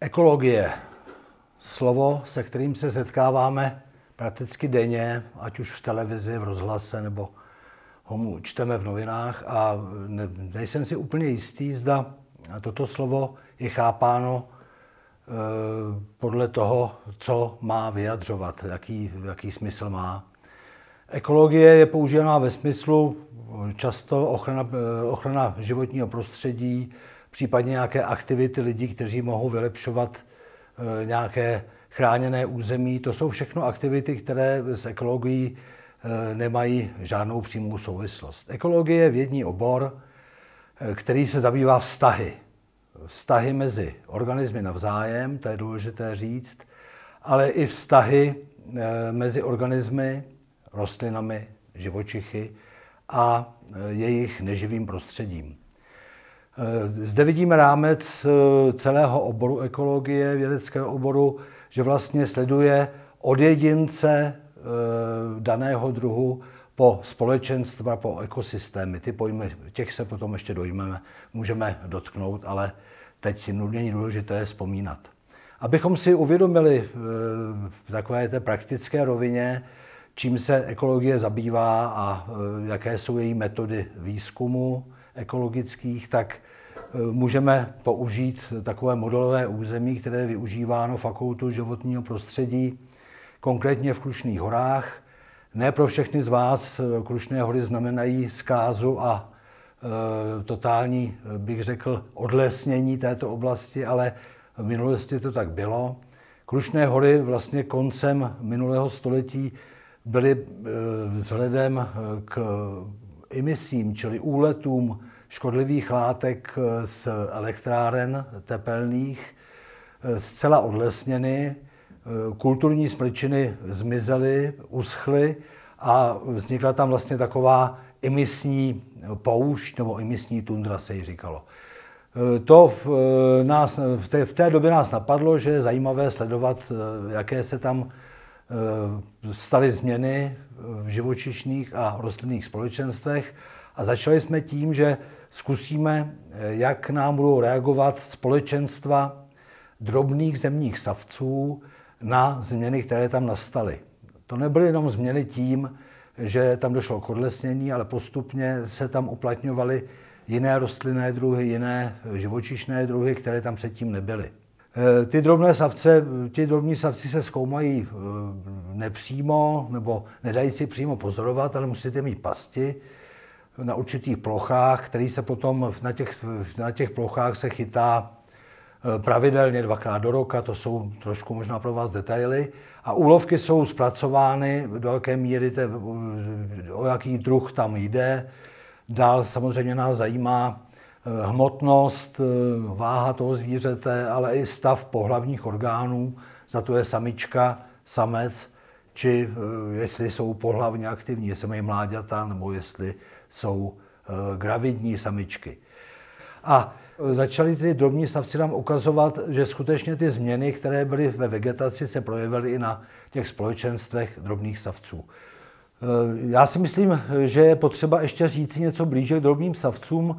Ekologie. Slovo, se kterým se setkáváme prakticky denně, ať už v televizi, v rozhlase, nebo ho čteme v novinách a nejsem si úplně jistý, zda toto slovo je chápáno eh, podle toho, co má vyjadřovat, jaký, jaký smysl má. Ekologie je používaná ve smyslu často ochrana, eh, ochrana životního prostředí, případně nějaké aktivity lidí, kteří mohou vylepšovat eh, nějaké chráněné území. To jsou všechno aktivity, které s ekologií eh, nemají žádnou přímou souvislost. Ekologie je vědní obor, eh, který se zabývá vztahy. Vztahy mezi organismy navzájem, to je důležité říct, ale i vztahy mezi organismy, rostlinami, živočichy a jejich neživým prostředím. Eh, zde vidíme rámec eh, celého oboru ekologie, vědeckého oboru, že vlastně sleduje od jedince eh, daného druhu po společenstva, po ekosystémy. Ty pojmy, těch se potom ještě dojmeme, můžeme dotknout, ale teď není důležité vzpomínat. Abychom si uvědomili v takové té praktické rovině, čím se ekologie zabývá a jaké jsou její metody výzkumu ekologických, tak můžeme použít takové modelové území, které je využíváno fakultu životního prostředí, konkrétně v Krušných horách. Ne pro všechny z vás eh, Krušné hory znamenají zkázu a e, totální, eh, bych řekl, odlesnění této oblasti, ale v minulosti to tak bylo. Krušné hory vlastně koncem minulého století byly e, vzhledem k emisím, čili úletům, škodlivých látek eh, z elektráren tepelných eh, zcela odlesněny, eh, kulturní smrčiny zmizely, uschly a vznikla tam vlastně taková emisní poušť nebo emisní tundra se jí říkalo. To v, nás, v, té, v té době nás napadlo, že je zajímavé sledovat, jaké se tam staly změny v živočišných a rostlinných společenstvech a začali jsme tím, že zkusíme, eh, jak nám budou reagovat společenstva drobných zemních savců na změny, které tam nastaly. To nebyly jenom změny tím, že tam došlo k odlesnění, ale postupně se tam uplatňovaly jiné rostlinné druhy, jiné eh, živočišné druhy, které tam předtím nebyly. Eh, ty drobné savce, ty drobní savci se zkoumají nepřímo, nebo nedají si přímo pozorovat, ale musíte mít pasti, na určitých plochách, který se potom na těch, na těch plochách se chytá e, pravidelně dvakrát do roka, to jsou trošku možná pro vás detaily. A úlovky jsou zpracovány, do jaké míry, te, o jaký druh tam jde. Dál samozřejmě nás zajímá e, hmotnost, e, váha toho zvířete, ale i stav pohlavních orgánů, za to je samička, samec, či jestli jsou pohlavně aktivní, jestli mají mláďata, nebo jestli jsou eh, gravidní samičky. A eh, začali ty drobní savci nám ukazovat, že skutečně ty změny, které byly ve vegetaci, se projevily i na těch společenstvech drobných savců. Eh, já si myslím, že je potřeba ještě říct něco blíže k drobným savcům,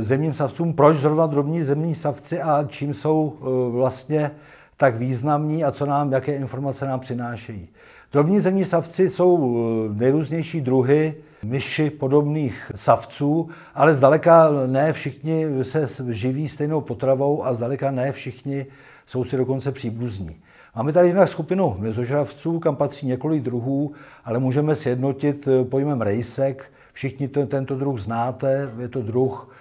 zemním savcům, proč zrovna drobní zemní savci a čím jsou vlastně tak významní a co nám, jaké informace nám přinášejí. Drobní zemní savci jsou nejrůznější druhy, myši podobných savců, ale zdaleka ne všichni se živí stejnou potravou a zdaleka ne všichni jsou si dokonce příbuzní. Máme tady jednak skupinu mezožravců, kam patří několik druhů, ale můžeme sjednotit eh, pojmem rejsek. Všichni to, tento druh znáte, je to druh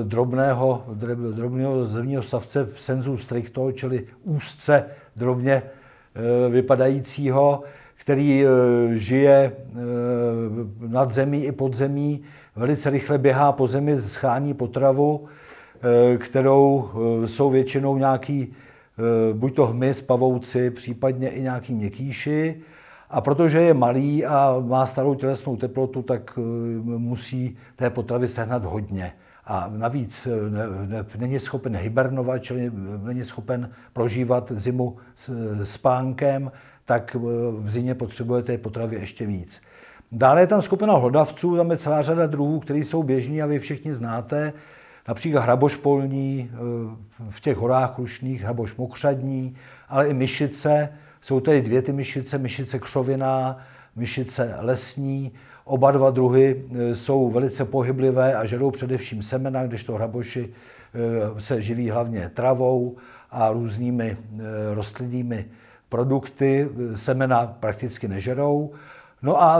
eh, drobného, drobného zemního savce senzu stricto, čili úzce drobně eh, vypadajícího který eh, žije eh, nad zemí i pod zemí, velice rychle běhá po zemi, schání potravu, eh, kterou jsou většinou nějaký buď to hmyz, pavouci, případně i nějaký měkýši. A protože je malý a má starou tělesnou teplotu, tak musí té potravy sehnat hodně. A navíc ne, ne, není schopen hibernovat, čili není schopen prožívat zimu s, spánkem, tak eh, v zimě potřebujete potravy ještě víc. Dále je tam skupina hlodavců, tam je celá řada druhů, které jsou běžní a vy všichni znáte. Například hraboš polní, eh, v těch horách krušných hraboš mokřadní, ale i myšice. Jsou tady dvě ty myšice, myšice křoviná, myšice lesní. Oba dva druhy eh, jsou velice pohyblivé a žerou především semena, kdežto hraboši se živí hlavně travou a různými rostlinnými produkty semena prakticky nežerou. No a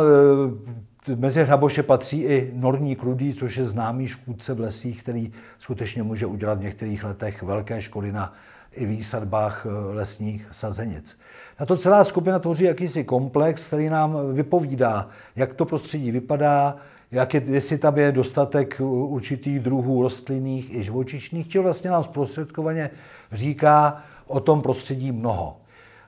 e, mezi hraboše patří i norní krudí, což je známý škůdce v lesích, který skutečně může udělat v některých letech velké škody na i výsadbách e, lesních sazenic. Tato celá skupina tvoří jakýsi komplex, který nám vypovídá, jak to prostředí vypadá, jak je, jestli tam je dostatek určitých druhů rostlinných i živočišných, či vlastně nám zprostředkovaně říká o tom prostředí mnoho.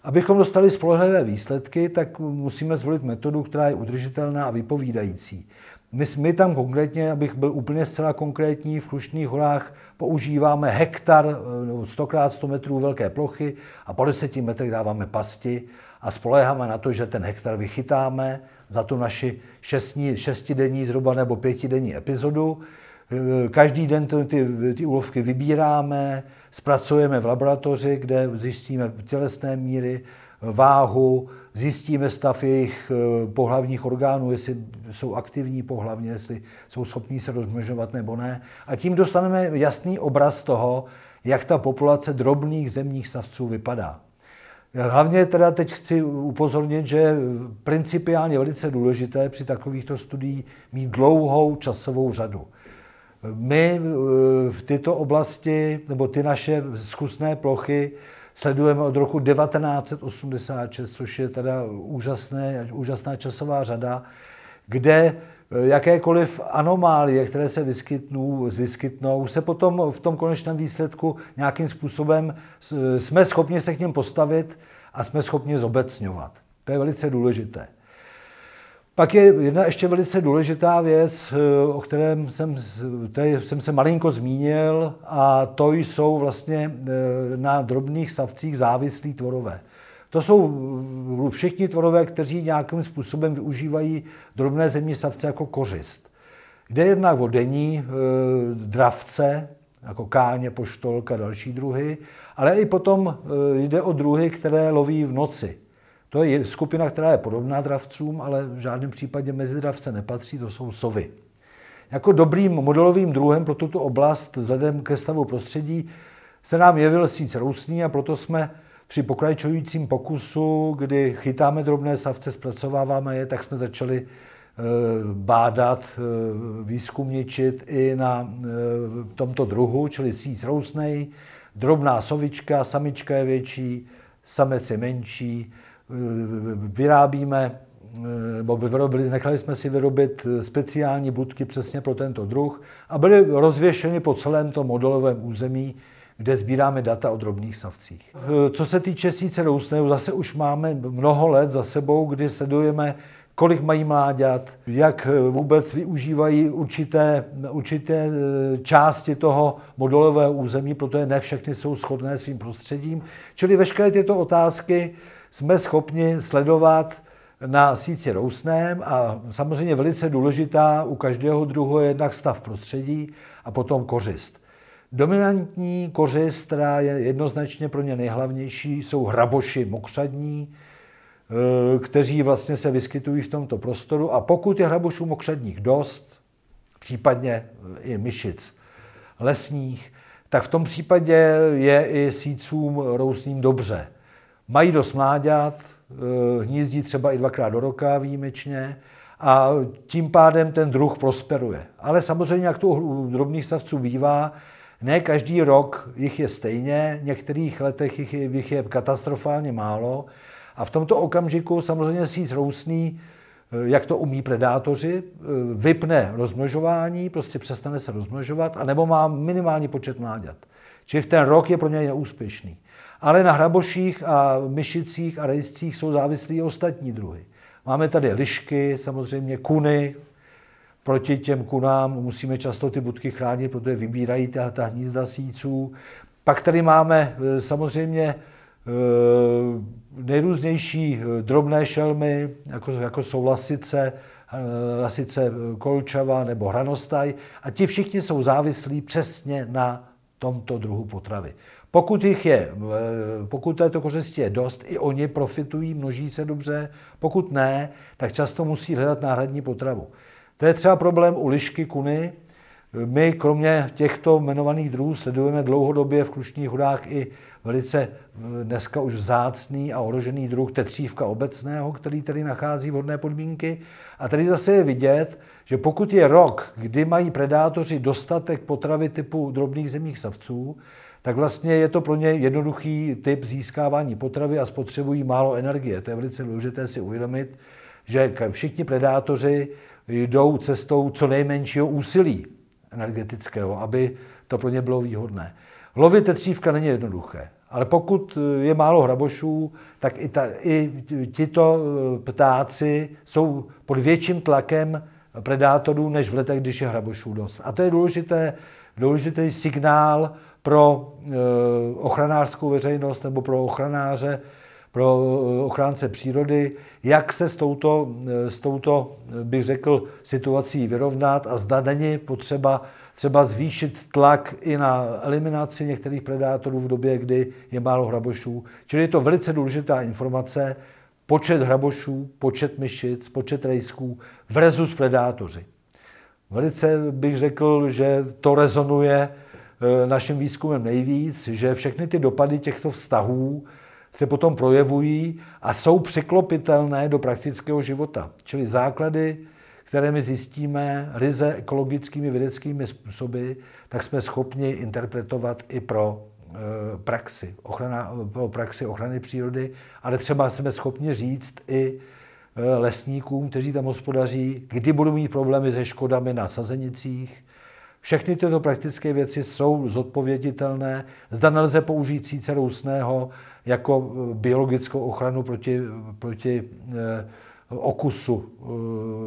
Abychom dostali spolehlivé výsledky, tak musíme zvolit metodu, která je udržitelná a vypovídající. My, my tam konkrétně, abych byl úplně zcela konkrétní, v Krušných horách používáme hektar, 100 x 100 metrů velké plochy a po 10 metrech dáváme pasti a spoléháme na to, že ten hektar vychytáme za tu naši šestní, šestidenní zhruba nebo pětidenní epizodu. Každý den ty, ty, úlovky vybíráme, zpracujeme v laboratoři, kde zjistíme tělesné míry, váhu, zjistíme stav jejich eh, pohlavních orgánů, jestli jsou aktivní pohlavně, jestli jsou schopní se rozmnožovat nebo ne. A tím dostaneme jasný obraz toho, jak ta populace drobných zemních savců vypadá. Hlavně teda teď chci upozornit, že principiálně velice důležité při takovýchto studiích mít dlouhou časovou řadu. My eh, v tyto oblasti, nebo ty naše zkusné plochy, sledujeme od roku 1986, což je teda úžasné, úžasná časová řada, kde eh, jakékoliv anomálie, které se vyskytnou, vyskytnou, se potom v tom konečném výsledku nějakým způsobem eh, jsme schopni se k něm postavit a jsme schopni zobecňovat. To je velice důležité. Pak je jedna ještě velice důležitá věc, eh, o kterém jsem, tady jsem se malinko zmínil, a to jsou vlastně eh, na drobných savcích závislí tvorové. To jsou mm, všichni tvorové, kteří nějakým způsobem využívají drobné zemní savce jako kořist. Jde jednak o denní eh, dravce, jako káně, poštolka, další druhy, ale i potom jde o druhy, které loví v noci. To je skupina, která je podobná dravcům, ale v žádném případě mezi dravce nepatří, to jsou sovy. Jako dobrým modelovým druhem pro tuto oblast vzhledem ke stavu prostředí se nám jevil síc rousný a proto jsme při pokračujícím pokusu, kdy chytáme drobné savce, zpracováváme je, tak jsme začali eh, bádat, eh, výzkumničit i na eh, tomto druhu, čili síc rousnej, drobná sovička, samička je větší, samec je menší, vyrábíme, nebo vyrobili, nechali jsme si vyrobit speciální budky přesně pro tento druh a byly rozvěšeny po celém tom modelovém území, kde sbíráme data o drobných savcích. Co se týče síce rousneu, zase už máme mnoho let za sebou, kdy sledujeme, kolik mají mláďat, jak vůbec využívají určité, určité e, části toho modelového území, protože ne všechny jsou shodné svým prostředím. Čili veškeré tyto otázky jsme schopni sledovat na síci rousném a samozřejmě velice důležitá u každého druhu je jednak stav prostředí a potom kořist. Dominantní kořist, která je jednoznačně pro ně nejhlavnější, jsou hraboši mokřadní, e, kteří vlastně se vyskytují v tomto prostoru a pokud je hrabošů mokřadních dost, případně i myšic lesních, tak v tom případě je i sícům rousným dobře. Mají dost mláďat, eh, hnízdí třeba i dvakrát do roka výjimečně a tím pádem ten druh prosperuje. Ale samozřejmě, jak to u drobných savců bývá, ne každý rok jich je stejně, v některých letech jich, jich je katastrofálně málo a v tomto okamžiku samozřejmě si zrousný, eh, jak to umí predátoři, eh, vypne rozmnožování, prostě přestane se rozmnožovat, anebo má minimální počet mláďat. Čili v ten rok je pro něj neúspěšný ale na hraboších a myšicích a rejscích jsou závislí ostatní druhy. Máme tady lišky, samozřejmě kuny, proti těm kunám musíme často ty budky chránit, protože vybírají ta, ta hnízda síců. Pak tady máme eh, samozřejmě eh, nejrůznější eh, drobné šelmy, jako, jako jsou lasice, lasice kolčava nebo hranostaj. A ti všichni jsou závislí přesně na tomto druhu potravy. Pokud, jich je, eh, pokud této kořisti je dost, i oni profitují, množí se dobře. Pokud ne, tak často musí hledat náhradní potravu. To je třeba problém u lišky kuny. My kromě těchto jmenovaných druhů sledujeme dlouhodobě v Krušních hudách i velice eh, dneska už vzácný a ohrožený druh tetřívka obecného, který tady nachází vhodné podmínky. A tady zase je vidět, že pokud je rok, kdy mají predátoři dostatek potravy typu drobných zemních savců, tak vlastně je to pro ně jednoduchý typ získávání potravy a spotřebují málo energie. To je velice důležité si uvědomit, že všichni predátoři jdou cestou co nejmenšího úsilí energetického, aby to pro ně bylo výhodné. Lovit tetřívka není jednoduché, ale pokud je málo hrabošů, tak i, ta, i tito eh, ptáci jsou pod větším tlakem predátorů než v letech, když je hrabošů dost. A to je důležité důležitý signál pro e, ochranářskou veřejnost nebo pro ochranáře, pro e, ochránce přírody, jak se s touto, e, s touto, bych řekl, situací vyrovnat a zda není potřeba třeba zvýšit tlak i na eliminaci některých predátorů v době, kdy je málo hrabošů. Čili je to velice důležitá informace, počet hrabošů, počet myšic, počet rejsků v rezu s predátoři. Velice bych řekl, že to rezonuje e, naším výzkumem nejvíc, že všechny ty dopady těchto vztahů se potom projevují a jsou překlopitelné do praktického života. Čili základy, které my zjistíme ryze ekologickými vědeckými způsoby, tak jsme schopni interpretovat i pro e, praxi, ochrana, pro praxi ochrany přírody, ale třeba jsme schopni říct i Eh, lesníkům, kteří tam hospodaří, kdy budou mít problémy se škodami na sazenicích. Všechny tyto praktické věci jsou zodpověditelné. Zda nelze použít síce rousného jako eh, biologickou ochranu proti, proti eh, okusu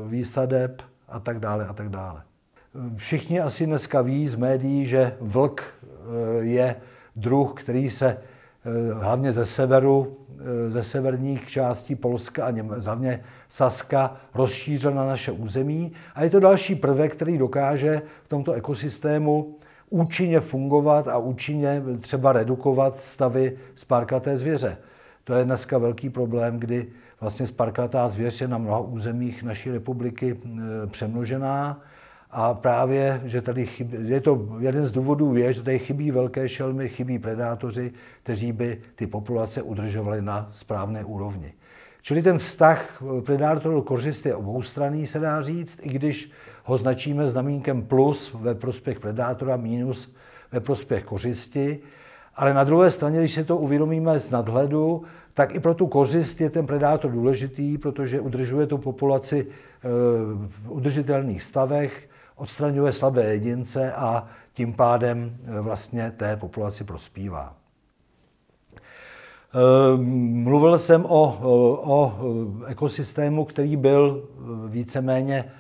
výsadeb a tak dále a tak dále. Všichni asi dneska ví z médií, že vlk je druh, který se hlavně ze severu Eh, ze severních částí Polska a Něm- hlavně Saska rozšířil na naše území. A je to další prvek, který dokáže v tomto ekosystému účinně fungovat a účinně třeba redukovat stavy sparkaté zvěře. To je dneska velký problém, kdy vlastně sparkatá zvěř je na mnoha územích naší republiky eh, přemnožená. A právě, že tady chybí, je to jeden z důvodů je, že tady chybí velké šelmy, chybí predátoři, kteří by ty populace udržovali na správné úrovni. Čili ten vztah predátorů kořist je oboustraný, se dá říct, i když ho značíme znamínkem plus ve prospěch predátora, minus ve prospěch kořisti. Ale na druhé straně, když se to uvědomíme z nadhledu, tak i pro tu kořist je ten predátor důležitý, protože udržuje tu populaci eh, v udržitelných stavech, odstraňuje slabé jedince a tím pádem eh, vlastně té populaci prospívá. Eh, mluvil jsem o, o ekosystému, který byl eh, víceméně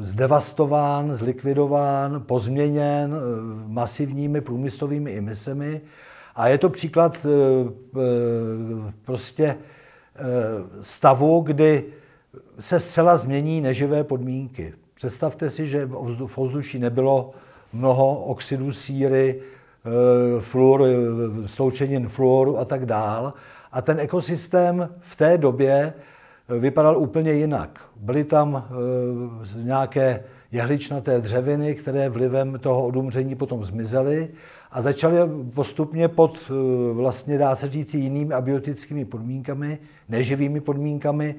zdevastován, zlikvidován, pozměněn masivními průmyslovými emisemi. A je to příklad prostě stavu, kdy se zcela změní neživé podmínky. Představte si, že v ovzduší nebylo mnoho oxidů síry, e, fluor, e, sloučenin fluoru a tak dál. A ten ekosystém v té době e, vypadal úplně jinak. Byly tam nějaké jehličnaté dřeviny, které vlivem toho odumření potom zmizely a začaly postupně pod, vlastně dá se říct, jinými abiotickými podmínkami, neživými podmínkami,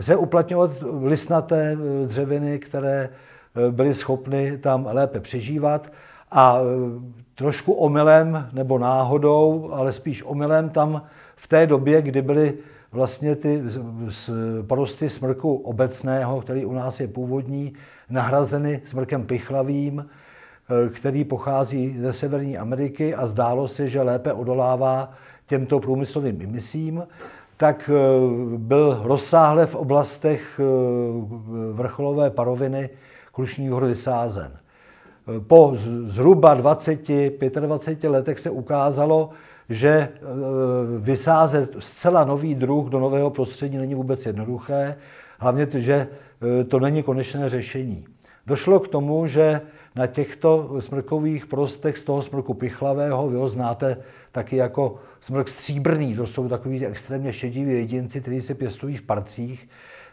se uplatňovat lisnaté eh, dřeviny, které eh, byly schopny tam lépe přežívat a eh, trošku omylem nebo náhodou, ale spíš omylem tam v té době, kdy byly vlastně ty porosty smrku obecného, který u nás je původní, nahrazeny smrkem pichlavým, který pochází ze Severní Ameriky a zdálo se, že lépe odolává těmto průmyslovým emisím tak eh, byl rozsáhle v oblastech eh, vrcholové paroviny Krušní hor vysázen. Eh, po zhruba 20, 25 letech se ukázalo, že vysázet zcela nový druh do nového prostředí není vůbec jednoduché, hlavně, že to není konečné řešení. Došlo k tomu, že na těchto smrkových prostech z toho smrku pichlavého, vy ho znáte taky jako smrk stříbrný, to jsou takový extrémně šediví jedinci, kteří se pěstují v parcích,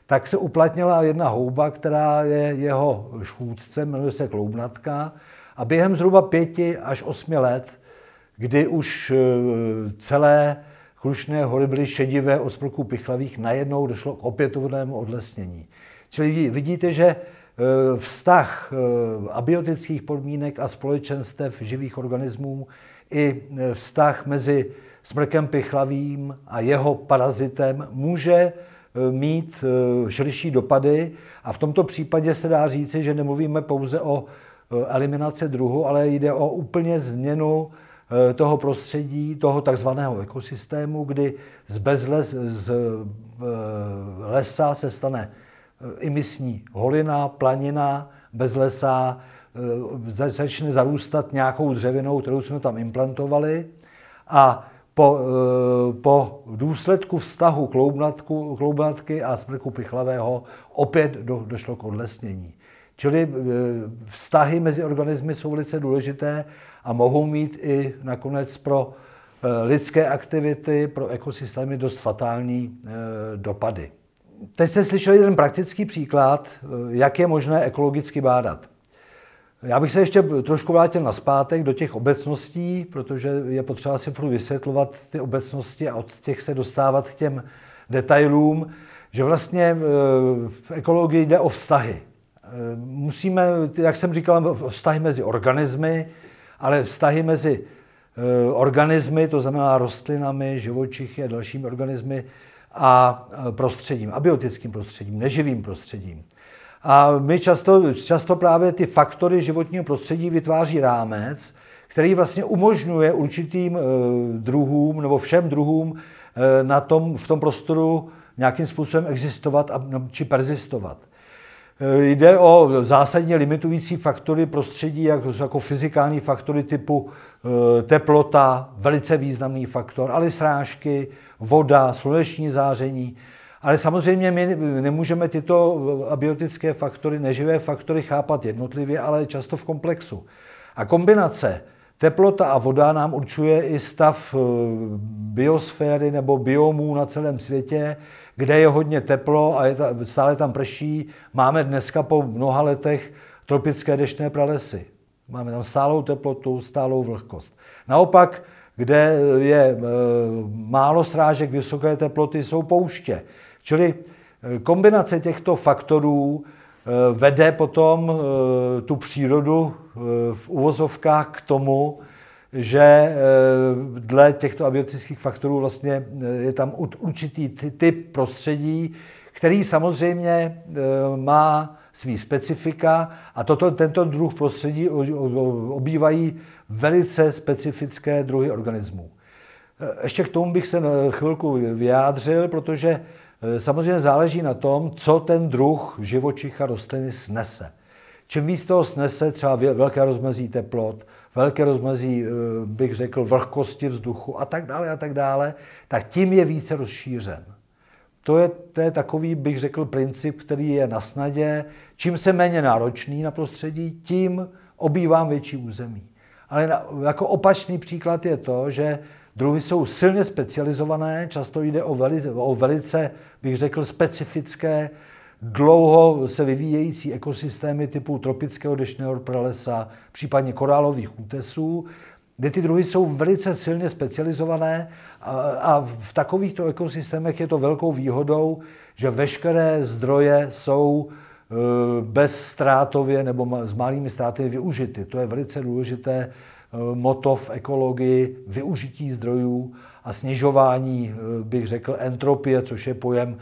tak se uplatnila jedna houba, která je jeho škůdce, jmenuje se kloubnatka. A během zhruba pěti až osmi let, kdy už e, celé Krušné hory byly šedivé od sprků pichlavých, najednou došlo k opětovnému odlesnění. Čili vidíte, že e, vztah e, abiotických podmínek a společenstev živých organismů i e, vztah mezi smrkem pichlavým a jeho parazitem může e, mít e, širší dopady a v tomto případě se dá říci, že nemluvíme pouze o eliminaci druhu, ale jde o úplně změnu toho prostředí, toho takzvaného ekosystému, kdy z, bezles, z lesa se stane imisní holina, planina, bez lesa Eh, začne zarůstat nějakou dřevinou, kterou jsme tam implantovali a po, eh, po důsledku vztahu kloubnatku, kloubnatky a smrku pichlavého opět do, došlo k odlesnění. Čili eh, vztahy mezi organismy jsou velice důležité a mohou mít i nakonec pro lidské aktivity, pro ekosystémy dost fatální dopady. Teď jste slyšeli ten praktický příklad, jak je možné ekologicky bádat. Já bych se ještě trošku vrátil na zpátek do těch obecností, protože je potřeba si furt vysvětlovat ty obecnosti a od těch se dostávat k těm detailům, že vlastně eh, v ekologii jde o vztahy. Eh, musíme, jak jsem říkal, vztahy mezi organismy, ale vztahy mezi eh, organismy, to znamená rostlinami, živočichy a dalšími organismy a prostředím, abiotickým prostředím, neživým prostředím. A my často, často právě ty faktory životního prostředí vytváří rámec, který vlastně umožňuje určitým eh, druhům nebo všem druhům eh, na tom, v tom prostoru nějakým způsobem existovat a, no, či persistovat. Eh, jde o zásadně limitující faktory prostředí, jako, jako fyzikální faktory typu teplota, velice významný faktor, ale srážky, voda, sluneční záření, ale samozřejmě my nemůžeme tyto abiotické faktory, neživé faktory chápat jednotlivě, ale často v komplexu. A kombinace teplota a voda nám určuje i stav eh, biosféry nebo biomů na celém světě, kde je hodně teplo a je ta, stále tam prší. Máme dneska po mnoha letech tropické deštné pralesy. Máme tam stálou teplotu, stálou vlhkost. Naopak, kde je e, málo srážek, vysoké teploty, jsou pouště. Čili eh, kombinace těchto faktorů eh, vede potom eh, tu přírodu v uvozovkách k tomu, že dle těchto abiotických faktorů vlastně je tam určitý typ prostředí, který samozřejmě má svý specifika a toto, tento druh prostředí obývají velice specifické druhy organismů. Ještě k tomu bych se chvilku vyjádřil, protože Eh, samozřejmě záleží na tom, co ten druh živočicha rostliny snese. Čím víc toho snese, třeba velké rozmezí teplot, velké rozmezí, eh, bych řekl, vlhkosti vzduchu a tak dále a tak dále, tak tím je více rozšířen. To je, to je takový, bych řekl, princip, který je na snadě. Čím se méně náročný na prostředí, tím obývám větší území. Ale na, jako opačný příklad je to, že druhy jsou silně specializované, často jde o, veli, o velice, bych řekl, specifické, dlouho se vyvíjející ekosystémy typu tropického deštného pralesa, případně korálových útesů, kde ty druhy jsou velice silně specializované a, a v takovýchto ekosystémech je to velkou výhodou, že veškeré zdroje jsou e, bezstrátově nebo s malými ztráty využity. To je velice důležité Eh, moto v ekologii využití zdrojů a snižování, eh, bych řekl, entropie, což je pojem,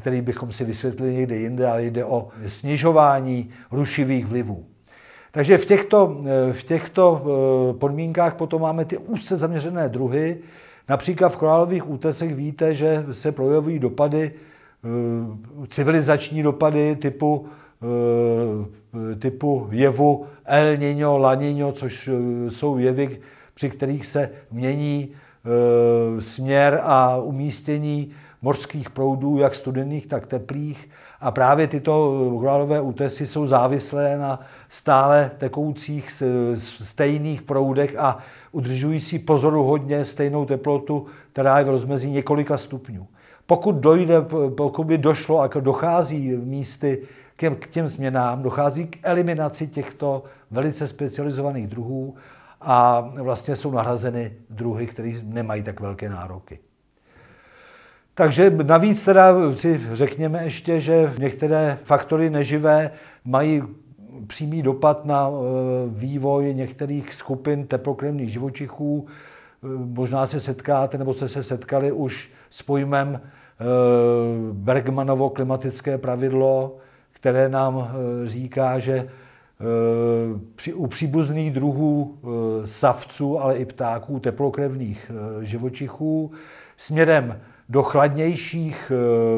který bychom si vysvětlili někde jinde, ale jde o snižování rušivých vlivů. Takže v těchto, eh, v těchto podmínkách potom máme ty úzce zaměřené druhy. Například v korálových útesech víte, že se projevují dopady, civilizační dopady typu Eh, typu jevu El Niño, La Niño, což eh, jsou jevy, při kterých se mění eh, směr a umístění mořských proudů, jak studených, tak teplých. A právě tyto korálové útesy jsou závislé na stále tekoucích stejných proudech a udržují si pozoruhodně stejnou teplotu, která je v rozmezí několika stupňů. Pokud, dojde, pokud by došlo a dochází místy k těm změnám, dochází k eliminaci těchto velice specializovaných druhů a vlastně jsou nahrazeny druhy, které nemají tak velké nároky. Takže navíc teda si řekněme ještě, že některé faktory neživé mají přímý dopad na e, vývoj některých skupin teplokrevných živočichů. E, možná se setkáte, nebo jste se setkali už s pojmem e, Bergmanovo klimatické pravidlo, které nám eh, říká, že eh, u příbuzných druhů eh, savců, ale i ptáků, teplokrevných živočichů, směrem do chladnějších,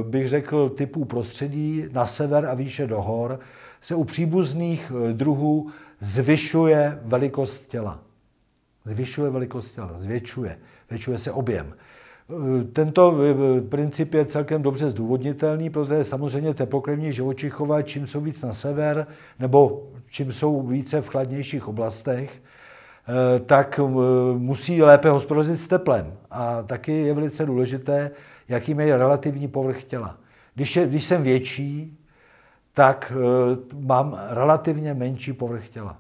bych řekl, typů prostředí na sever a výše do hor, se u příbuzných druhů zvyšuje velikost těla. Zvyšuje velikost těla, zvětšuje, zvětšuje se objem. Eh, tento eh, princip je celkem dobře zdůvodnitelný, protože samozřejmě teplokrevní živočichové, čím jsou víc na sever nebo čím jsou více v chladnějších oblastech, eh, tak musí lépe hospodařit s teplem. A taky je velice důležité, jaký mají relativní povrch těla. Když, je, když jsem větší, tak mám relativně menší povrch těla.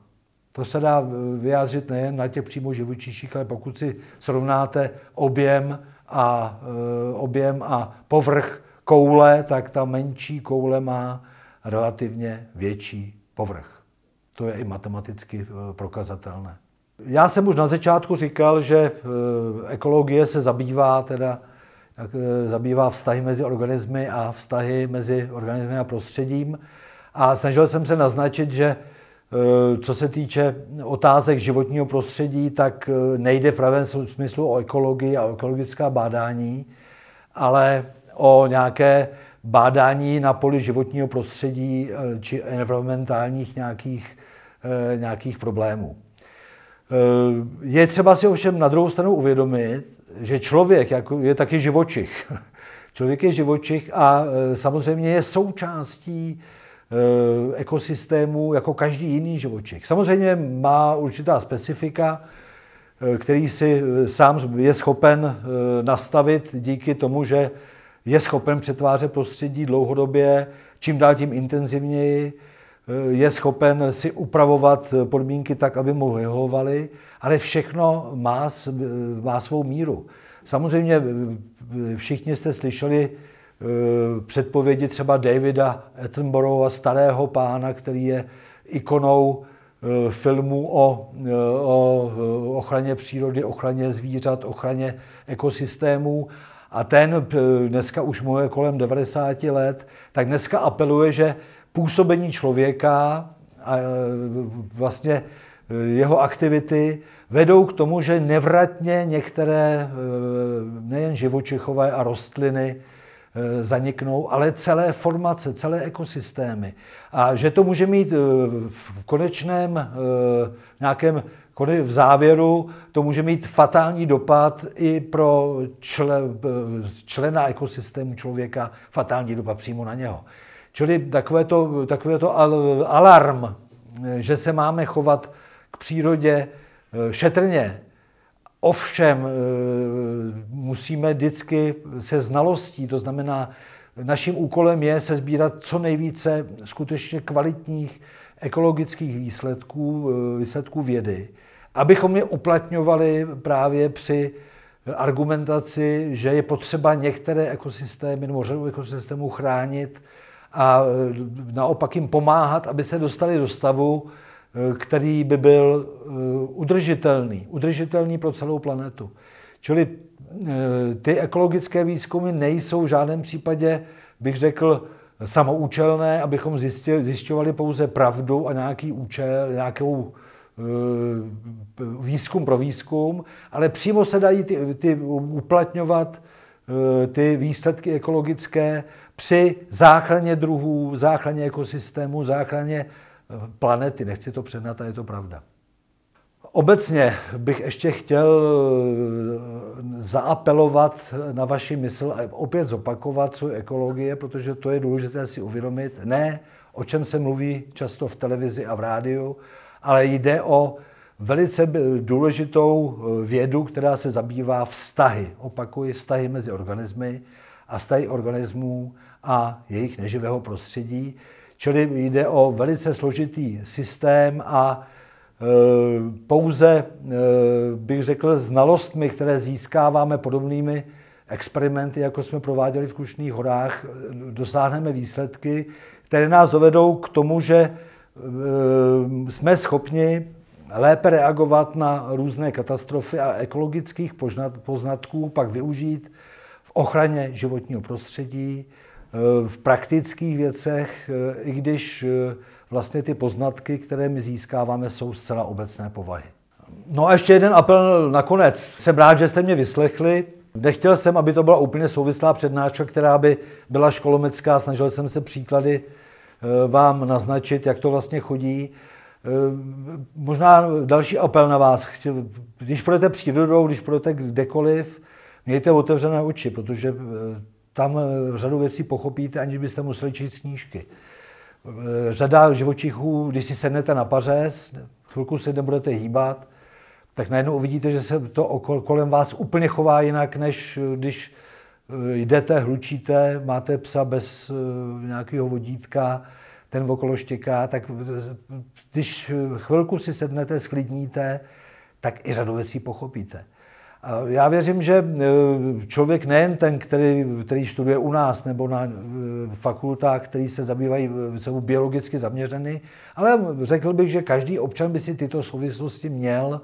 To se dá vyjádřit nejen na těch přímo živočiších, ale pokud si srovnáte objem a e, objem a povrch koule, tak ta menší koule má relativně větší povrch. To je i matematicky e, prokazatelné. Já jsem už na začátku říkal, že e, ekologie se zabývá teda jak zabývá vztahy mezi organismy a vztahy mezi organismy a prostředím. A snažil jsem se naznačit, že Eh, co se týče otázek životního prostředí, tak eh, nejde v pravém smyslu o ekologii a o ekologická bádání, ale o nějaké bádání na poli životního prostředí eh, či environmentálních nějakých, nějakých problémů. Je třeba si ovšem na druhou stranu uvědomit, že člověk jako, je taky živočich. člověk je živočich a samozřejmě je součástí Eh, ekosystému jako každý jiný živočich. Samozřejmě má určitá specifika, eh, který si eh, sám je schopen nastavit díky tomu, že je schopen přetvářet prostředí dlouhodobě, čím dál tím intenzivněji, je schopen si upravovat podmínky tak, aby mu vyhovovaly, ale všechno má, má svou míru. Samozřejmě všichni jste slyšeli Eh, předpovědi třeba Davida a starého pána, který je ikonou eh, filmu o, eh, o ochraně přírody, ochraně zvířat, ochraně ekosystémů. A ten dneska už moje kolem 90 let, tak dneska apeluje, že působení člověka a vlastně jeho aktivity vedou k tomu, že nevratně některé nejen živočichové a rostliny Eh, zaniknou, ale celé formace, celé ekosystémy. A že to může mít eh, v konečném eh, nějakém v závěru to může mít fatální dopad i pro člena ekosystému člověka, fatální dopad přímo na něho. Čili takové to, takové to alarm, že se máme chovat k přírodě šetrně, Ovšem eh, musíme vždycky se znalostí, to znamená, naším úkolem je se sbírat co nejvíce skutečně kvalitních ekologických výsledků, eh, výsledků vědy, abychom je uplatňovali právě při argumentaci, že je potřeba některé ekosystémy nebo řadu ekosystémů chránit a eh, naopak jim pomáhat, aby se dostali do stavu, Eh, který by byl eh, udržitelný, udržitelný pro celou planetu. Čili eh, ty ekologické výzkumy nejsou v žádném případě, bych řekl, samoučelné, abychom zjišťovali pouze pravdu a nějaký účel, nějakou výzkum pro výzkum, ale přímo se dají ty, ty uplatňovat ty výsledky ekologické při záchraně druhů, záchraně ekosystému, záchraně planety. Nechci to přednat a je to pravda. Obecně bych ještě chtěl eh, zaapelovat na vaši mysl a opět zopakovat, co je ekologie, protože to je důležité si uvědomit. Ne, o čem se mluví často v televizi a v rádiu, ale jde o velice důležitou eh, vědu, která se zabývá vztahy. Opakuji, vztahy mezi organismy a vztahy organismů a jejich neživého prostředí. Čili jde o velice složitý systém a e, pouze, e, bych řekl, znalostmi, které získáváme podobnými experimenty, jako jsme prováděli v Krušných horách, dosáhneme výsledky, které nás dovedou k tomu, že e, jsme schopni lépe reagovat na různé katastrofy a ekologických poznatků pak využít v ochraně životního prostředí, Eh, v praktických věcech, eh, i když eh, vlastně ty poznatky, které my získáváme, jsou zcela obecné povahy. No a ještě jeden apel nakonec. Jsem rád, že jste mě vyslechli. Nechtěl jsem, aby to byla úplně souvislá přednáška, která by byla školomecká. Snažil jsem se příklady vám naznačit, jak to vlastně chodí. Možná další apel na vás. Když půjdete přírodou, když půjdete kdekoliv, mějte otevřené oči, protože tam eh, řadu věcí pochopíte, aniž byste museli číst knížky. Eh, řada živočichů, když si sednete na pařez, chvilku se nebudete hýbat, tak najednou uvidíte, že se to okol, kolem vás úplně chová jinak, než eh, když jdete, hlučíte, máte psa bez nějakého vodítka, ten okolo štěká, tak když chvilku si sednete, sklidníte, tak i řadu věcí pochopíte já věřím, že eh, člověk nejen ten, který, který studuje u nás nebo na eh, fakultách, který se zabývají, eh, jsou biologicky zaměřeny, ale řekl bych, že každý občan by si tyto souvislosti měl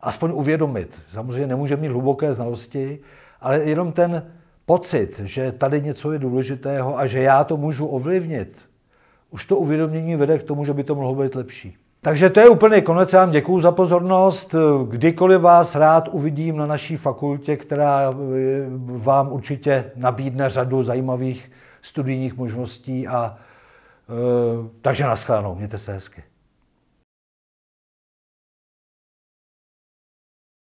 aspoň uvědomit. Samozřejmě nemůže mít hluboké znalosti, ale jenom ten pocit, že tady něco je důležitého a že já to můžu ovlivnit, už to uvědomění vede k tomu, že by to mohlo být lepší. Takže to je úplně konec. Já vám děkuju za pozornost. Kdykoliv vás rád uvidím na naší fakultě, která eh, vám určitě nabídne řadu zajímavých studijních možností. A, e, takže naschledanou. Mějte se hezky.